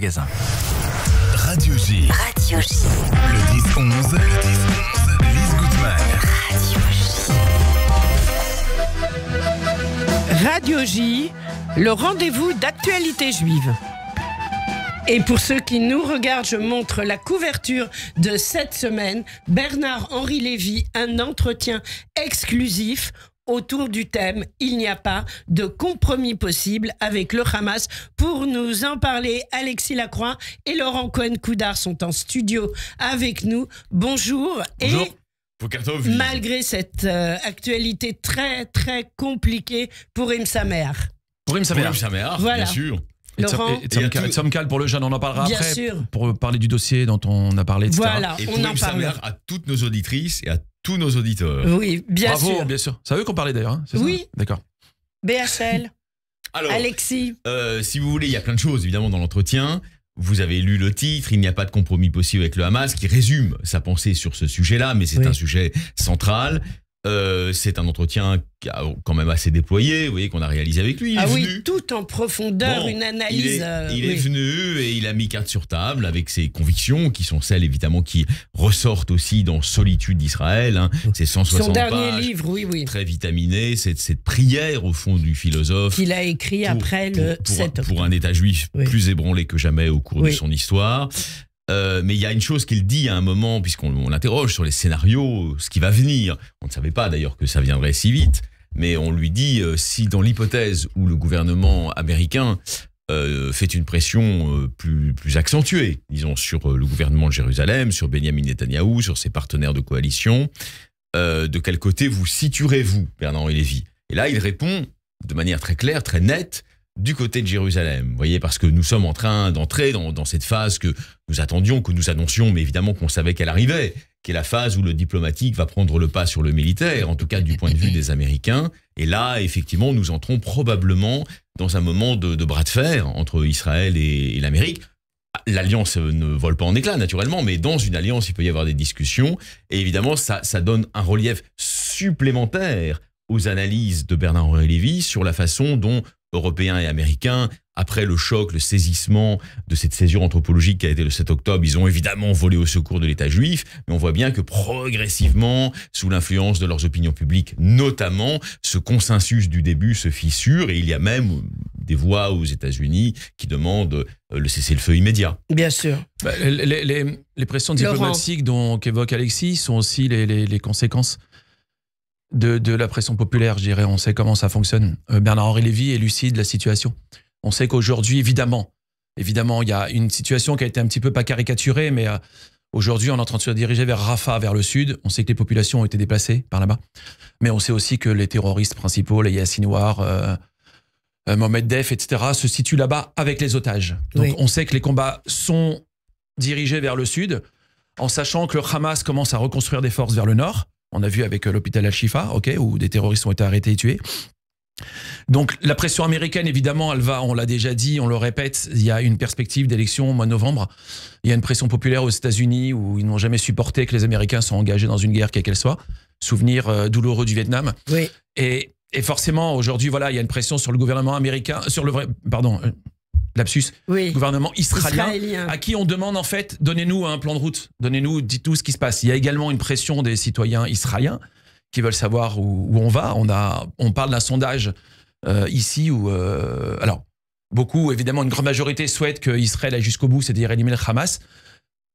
Radio J, Radio J Le 10-11. Le 10-11. Lise Goodman. Radio J. Radio J. Le rendez-vous d'actualité juive. Et pour ceux qui nous regardent, je montre la couverture de cette semaine. Bernard-Henri Lévy, un entretien exclusif autour du thème Il n'y a pas de compromis possible avec le Hamas. Pour nous en parler, Alexis Lacroix et Laurent Cohen-Coudard sont en studio avec nous. Bonjour. Bonjour. Et malgré cette euh, actualité très, très compliquée pour Im Samer. Pour Im Samer. Pour Im bien sûr. Laurent. Et, calme pour le jeune, on en parlera Bien après sûr. pour parler du dossier dont on a parlé, etc. Voilà, et on en parle. à toutes nos auditrices et à tous nos auditeurs. Oui, bien sûr. bien sûr. Ça veut qu'on parle d'ailleurs. Hein, oui. D'accord. BHL. Alors, Alexis. Euh, si vous voulez, il y a plein de choses évidemment dans l'entretien. Vous avez lu le titre, il n'y a pas de compromis possible avec le Hamas, qui résume sa pensée sur ce sujet-là, mais c'est un sujet central. Euh, c'est un entretien quand même assez déployé, vous voyez, qu'on a réalisé avec lui. Il ah oui, tout en profondeur, une analyse. Il, est, euh, venu et il a mis carte sur table avec ses convictions, qui sont celles évidemment qui ressortent aussi dans Solitude d'Israël. Hein. C'est 160 Son dernier livre, oui, oui. Très vitaminé, cette, cette prière au fond du philosophe. Qu'il a écrit après le pour, un État juif plus ébranlé que jamais au cours de son histoire. Euh, mais il y a une chose qu'il dit à un moment, puisqu'on l'interroge sur les scénarios, ce qui va venir. On ne savait pas d'ailleurs que ça viendrait si vite, mais on lui dit euh, si dans l'hypothèse où le gouvernement américain euh, fait une pression plus, plus accentuée, disons, sur le gouvernement de Jérusalem, sur Benjamin Netanyahou, sur ses partenaires de coalition, de quel côté vous situerez-vous, Bernard-Henri Lévy Et là, il répond de manière très claire, très nette, du côté de Jérusalem. Vous voyez, parce que nous sommes en train d'entrer dans, cette phase que nous attendions, que nous annoncions, mais évidemment qu'on savait qu'elle arrivait, qui est la phase où le diplomatique va prendre le pas sur le militaire, en tout cas du point de vue des Américains. Et là, effectivement, nous entrons probablement dans un moment de, bras de fer entre Israël et, l'Amérique. L'alliance ne vole pas en éclat, naturellement, mais dans une alliance, il peut y avoir des discussions. Et évidemment, ça, ça donne un relief supplémentaire aux analyses de Bernard-Henri Lévy sur la façon dont européens et américains. Après le choc, le saisissement de cette césure anthropologique qui a été le 7 octobre, ils ont évidemment volé au secours de l'État juif, mais on voit bien que progressivement, sous l'influence de leurs opinions publiques notamment, ce consensus du début se fissure et il y a même des voix aux États-Unis qui demandent euh, le cessez-le-feu immédiat. Bien sûr. Bah, les, pressions diplomatiques qu'évoque Alexis sont aussi les conséquences de, la pression populaire, je dirais. On sait comment ça fonctionne. Euh, Bernard-Henri Lévy est lucide la situation. On sait qu'aujourd'hui, évidemment, évidemment, il y a une situation qui a été un petit peu pas caricaturée, mais euh, aujourd'hui, on est en train de se diriger vers Rafa, vers le sud. On sait que les populations ont été déplacées par là-bas. Mais on sait aussi que les terroristes principaux, les Yassinoirs, euh, Mohamed Def, etc., se situent là-bas avec les otages. Donc on sait que les combats sont dirigés vers le sud, en sachant que le Hamas commence à reconstruire des forces vers le nord on a vu avec euh, l'hôpital Al-Shifa, ok, où des terroristes ont été arrêtés et tués. Donc la pression américaine, évidemment, elle va, on l'a déjà dit, on le répète, il y a une perspective d'élection au mois de novembre. Il y a une pression populaire aux États-Unis où ils n'ont jamais supporté que les Américains soient engagés dans une guerre, quelle qu'elle soit. Souvenir euh, douloureux du Vietnam. Oui. Et, forcément, aujourd'hui, voilà, il y a une pression sur le gouvernement américain, sur le vrai, pardon, euh, lapsus, gouvernement israélien, à qui on demande en fait, donnez-nous un plan de route, donnez-nous, dites-nous ce qui se passe. Il y a également une pression des citoyens israéliens qui veulent savoir où, on va. On, a, on parle d'un sondage euh, ici où, euh, alors, beaucoup, évidemment, une grande majorité souhaite qu'Israël aille jusqu'au bout, c'est-à-dire éliminer le Hamas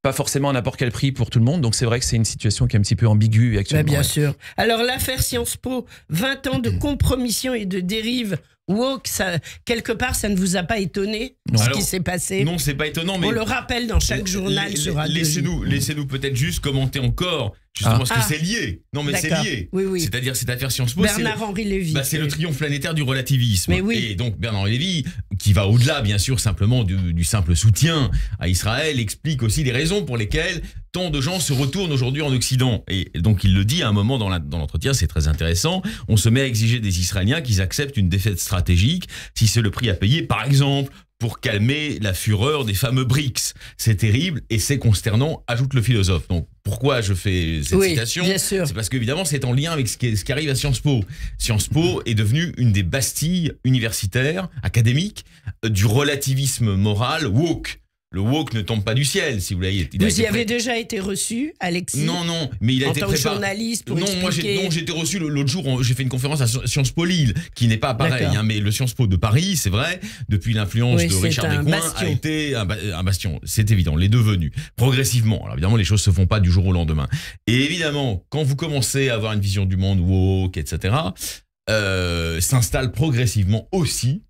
pas forcément à n'importe quel prix pour tout le monde. Donc c'est vrai que c'est une situation qui est un petit peu ambiguë bah, actuellement. bien sûr. Alors l'affaire Sciences Po, 20 ans de mm. compromission et de dérives woke, ça, quelque part, ça ne vous a pas étonné ce qui s'est passé Non, c'est pas étonnant, mais on le rappelle dans chaque journal Laissez-nous, laissez-nous peut-être juste commenter encore. Justement, ah. parce que ah. c'est lié. Non, mais c'est lié. Oui, C'est-à-dire, cette affaire Sciences Po. Bernard-Henri Lévy. Bah, c'est le triomphe planétaire du relativisme. oui. Et donc, Bernard-Henri Lévy, qui va au-delà, bien sûr, simplement du, du, simple soutien à Israël, explique aussi les raisons pour lesquelles tant de gens se retournent aujourd'hui en Occident. Et donc il le dit à un moment dans l'entretien, c'est très intéressant, on se met à exiger des Israéliens qu'ils acceptent une défaite stratégique si c'est le prix à payer, par exemple, pour calmer la fureur des fameux BRICS. C'est terrible et c'est consternant, ajoute le philosophe. Donc pourquoi je fais cette citation C'est parce qu'évidemment c'est en lien avec ce qui, ce qui arrive à Sciences Po. Sciences Po est devenue une des bastilles universitaires, académiques, du relativisme moral woke le woke ne tombe pas du ciel, si vous voulez. Il vous y avez déjà été reçu, Alexis Non, non, mais il a en été tant préparé. journaliste pour non, expliquer... moi j'ai été reçu l'autre jour, j'ai fait une conférence à Sciences Po Lille, qui n'est pas pareil, hein, mais le Sciences Po de Paris, c'est vrai, depuis l'influence de Richard Descoings, a été un, bastion. C'est évident, les devenus, progressivement. Alors évidemment, les choses ne se font pas du jour au lendemain. Et évidemment, quand vous commencez à avoir une vision du monde woke, etc., euh, s'installe progressivement aussi,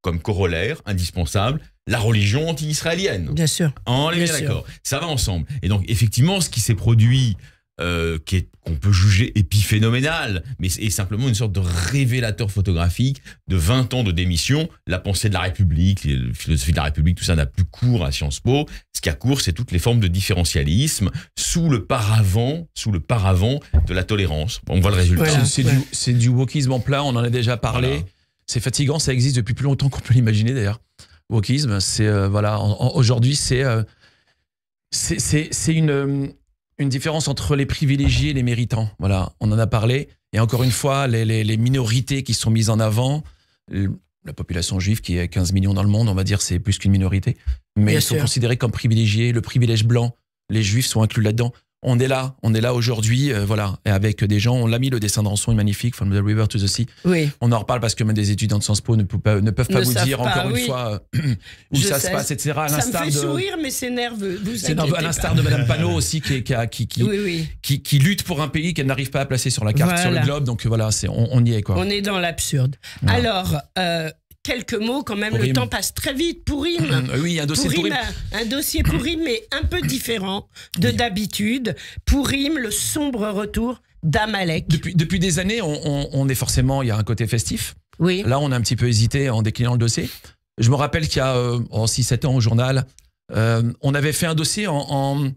comme corollaire indispensable, la religion anti-israélienne. Bien sûr. Hein, on est bien, d'accord. Ça va ensemble. Et donc, effectivement, ce qui s'est produit, euh, qu'on peut juger épiphénoménal, mais c'est simplement une sorte de révélateur photographique de 20 ans de démission. La pensée de la République, la philosophie de la République, tout ça n'a plus cours à Sciences Po. Ce qui a cours, c'est toutes les formes de différentialisme sous le paravent, sous le paravent de la tolérance. On voit le résultat. c'est du, wokisme en plein, on en a déjà parlé. C'est fatigant, ça existe depuis plus longtemps qu'on peut l'imaginer d'ailleurs wokisme, c'est euh, voilà, aujourd'hui euh, c'est c'est une euh, une différence entre les privilégiés et les méritants. Voilà, on en a parlé. Et encore une fois, les, les, minorités qui sont mises en avant, la population juive qui est 15 millions dans le monde, on va dire, c'est plus qu'une minorité, mais elles sont considérés comme privilégiés. Le privilège blanc, les juifs sont inclus là-dedans on est là, on est là aujourd'hui, euh, voilà, avec des gens, on l'a mis le dessin de il est magnifique, From the River to the Sea. Oui. On en reparle parce que même des étudiants de Sciences Po ne, peuvent pas vous dire encore une fois euh, où ça se passe, etc. À ça me fait sourire, mais c'est nerveux. Vous nerveux à l'instar de Madame Panot aussi, qui, lutte pour un pays qu'elle n'arrive pas à placer sur la carte, sur le globe. Donc voilà, on, y est quoi. On est dans l'absurde. Alors, euh, quelques mots quand même. Le temps passe très vite. pour Pourim. oui, un dossier pour Un dossier pour Pourim, mais un peu différent de d'habitude d'habitude. Pourim, le sombre retour d'Amalek. Depuis, des années, on, est forcément, il y a un côté festif. Oui. Là, on a un petit peu hésité en déclinant le dossier. Je me rappelle qu'il y a 6-7 euh, ans au journal, euh, on avait fait un dossier en,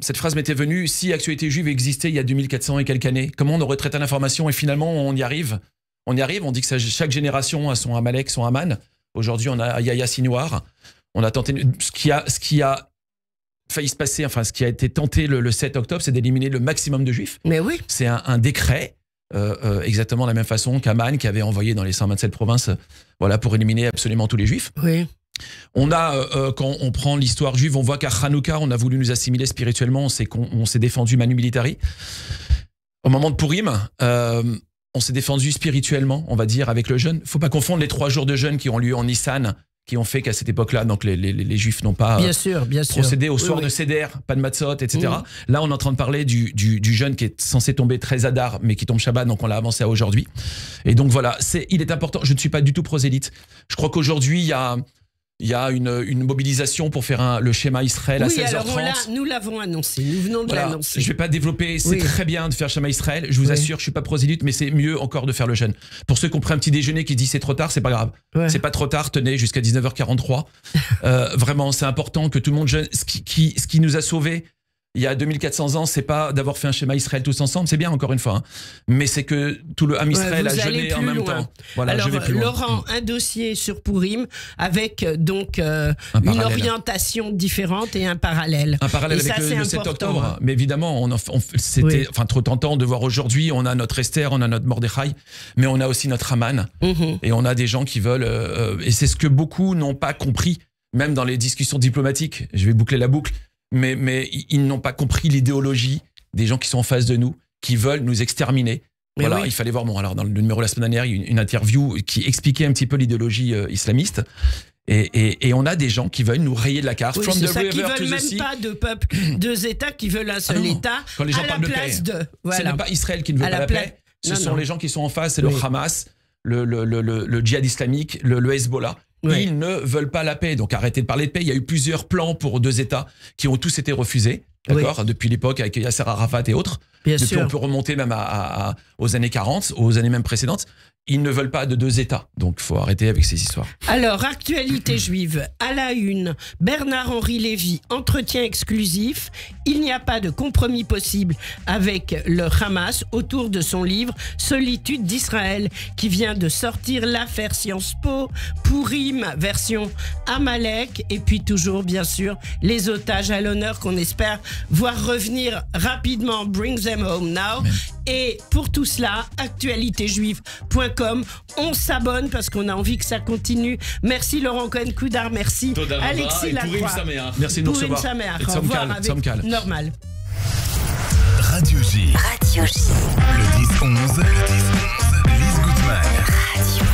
cette phrase m'était venue, si Actualité Juive existait il y a 2400 et quelques années, comment on aurait traité l'information et finalement on y arrive on y arrive, on dit que chaque génération a son Amalek, son Aman. Aujourd'hui, on a Yaya Sinoir. On a tenté ce qui a, ce failli se passer, enfin ce qui a été tenté le, 7 octobre, c'est d'éliminer le maximum de juifs. Mais oui. C'est un, décret, euh, euh, exactement de la même façon qu'Aman qui avait envoyé dans les 127 provinces, voilà, pour éliminer absolument tous les juifs. Oui. On a, euh, quand on prend l'histoire juive, on voit qu'à Hanouka, on a voulu nous assimiler spirituellement, on s'est défendu manu militari. Au moment de Purim, on s'est défendu spirituellement, on va dire, avec le jeûne. Faut pas confondre les trois jours de jeûne qui ont lieu en Nissan, qui ont fait qu'à cette époque-là, donc les, les, les Juifs n'ont pas bien sûr, bien procédé au soir de Seder, pas de Matzot, etc. Mmh. Là, on est en train de parler du, du, du jeûne qui est censé tomber très Adar, mais qui tombe Shabbat, donc on l'a avancé à aujourd'hui. Et donc voilà, c'est, il est important. Je ne suis pas du tout prosélyte. Je crois qu'aujourd'hui, il y a il y a une, mobilisation pour faire le schéma Israël à 16h30. nous l'avons annoncé, nous venons de l'annoncer. Je ne vais pas développer, c'est très bien de faire schéma Israël. Je vous assure, je ne suis pas prosélyte, mais c'est mieux encore de faire le jeûne. Pour ceux qui ont pris un petit déjeuner qui disent c'est trop tard, c'est pas grave. C'est pas trop tard, tenez jusqu'à 19h43. Euh, vraiment, c'est important que tout le monde ce qui nous a sauvés, il y a 2400 ans, c'est pas d'avoir fait un schéma Israël tous ensemble, c'est bien encore une fois, hein. mais c'est que tout le Ham Israël a jeûné en même temps. Voilà, Alors, je plus Laurent, mm. un dossier sur Pourim avec euh, donc euh, une orientation différente et un parallèle. Un parallèle avec le, 7 octobre, hein. mais évidemment, on, c'était enfin trop tentant de voir aujourd'hui, on a notre Esther, on a notre Mordechai, mais on a aussi notre Haman, mm-hmm. et on a des gens qui veulent, euh, et c'est ce que beaucoup n'ont pas compris, même dans les discussions diplomatiques. Je vais boucler la boucle mais, ils n'ont pas compris l'idéologie des gens qui sont en face de nous, qui veulent nous exterminer. voilà, il fallait voir. Bon, alors dans le numéro de la semaine dernière, une, interview qui expliquait un petit peu l'idéologie euh, islamiste. Et, on a des gens qui veulent nous rayer de la carte. Oui, ça, qui veulent même pas de peuple, deux États, qui veulent un seul ah État quand les à la place hein. de. Ce n'est pas Israël qui ne veut pas la paix. Ce sont les gens qui sont en face, c'est le Hamas, le, le, le djihad islamique, le, Hezbollah, ils ne veulent pas la paix. Donc arrêtez de parler de paix. Il y a eu plusieurs plans pour deux États qui ont tous été refusés. D'accord Depuis l'époque avec Yasser Arafat et autres. Bien on peut remonter même à, aux années 40, aux années même précédentes. Ils ne veulent pas de deux États. Donc, faut arrêter avec ces histoires. Alors, actualité juive, à la une, Bernard-Henri Lévy, entretien exclusif. Il n'y a pas de compromis possible avec le Hamas autour de son livre Solitude d'Israël, qui vient de sortir l'affaire Sciences Po, Pourim, version Amalek, et puis toujours, bien sûr, les otages à l'honneur qu'on espère voir revenir rapidement. Bring them home now. Et pour tout cela, actualitéjuive.com. On s'abonne parce qu'on a envie que ça continue. Merci Laurent Cohen-Coudard, merci Alexis Lacroix. Merci de nous recevoir. Au revoir avec Normal. Radio G. Radio G. Le 10-11. Le 10-11. Lise Goodman. Radio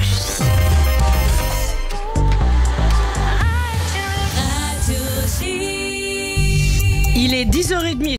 G. Il est 10h30.